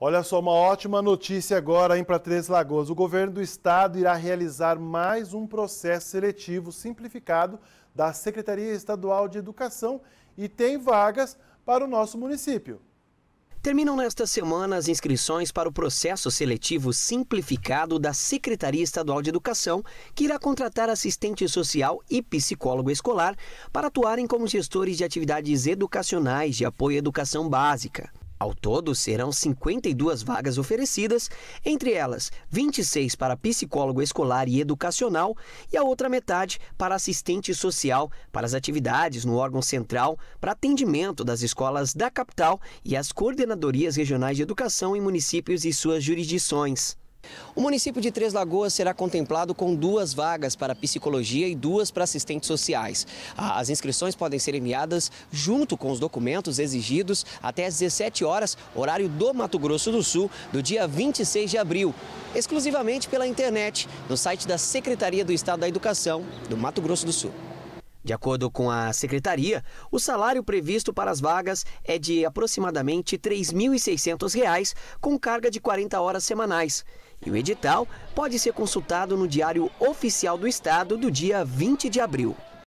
Olha só, uma ótima notícia agora para Três Lagoas. O governo do estado irá realizar mais um processo seletivo simplificado da Secretaria Estadual de Educação e tem vagas para o nosso município. Terminam nesta semana as inscrições para o processo seletivo simplificado da Secretaria Estadual de Educação, que irá contratar assistente social e psicólogo escolar para atuarem como gestores de atividades educacionais de apoio à educação básica. Ao todo, serão 52 vagas oferecidas, entre elas 26 para psicólogo escolar e educacional e a outra metade para assistente social para as atividades no órgão central para atendimento das escolas da capital e as coordenadorias regionais de educação em municípios e suas jurisdições. O município de Três Lagoas será contemplado com duas vagas para psicologia e duas para assistentes sociais. As inscrições podem ser enviadas junto com os documentos exigidos até às 17 horas, horário do Mato Grosso do Sul, do dia 26 de abril, exclusivamente pela internet, no site da Secretaria do Estado da Educação do Mato Grosso do Sul. De acordo com a secretaria, o salário previsto para as vagas é de aproximadamente R$ 3.600, com carga de 40 horas semanais. E o edital pode ser consultado no Diário Oficial do Estado do dia 20 de abril.